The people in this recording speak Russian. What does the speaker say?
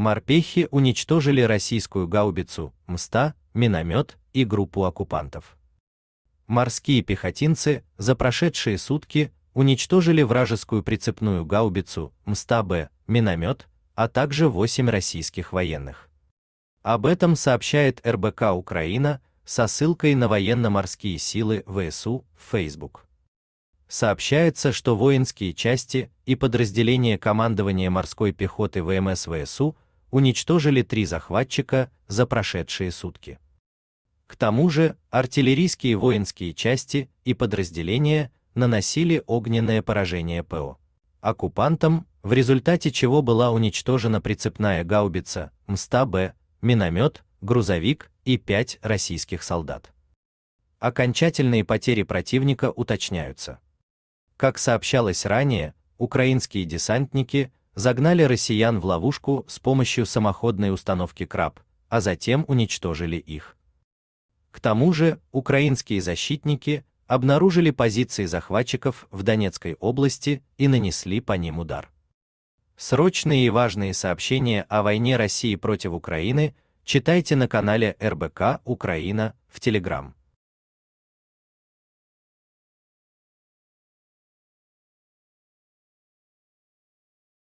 Морпехи уничтожили российскую гаубицу, МСТА, миномет и группу оккупантов. Морские пехотинцы за прошедшие сутки уничтожили вражескую прицепную гаубицу, МСТА-Б, миномет, а также 8 российских военных. Об этом сообщает РБК Украина со ссылкой на военно-морские силы ВСУ в Facebook. Сообщается, что воинские части и подразделения командования морской пехоты ВМС ВСУ уничтожили три захватчика за прошедшие сутки. К тому же, артиллерийские воинские части и подразделения наносили огненное поражение ПО оккупантам, в результате чего была уничтожена прицепная гаубица, МСТА-Б, миномет, грузовик и пять российских солдат. Окончательные потери противника уточняются. Как сообщалось ранее, украинские десантники загнали россиян в ловушку с помощью самоходной установки «Краб», а затем уничтожили их. К тому же, украинские защитники обнаружили позиции захватчиков в Донецкой области и нанесли по ним удар. Срочные и важные сообщения о войне России против Украины читайте на канале РБК Украина в Телеграм.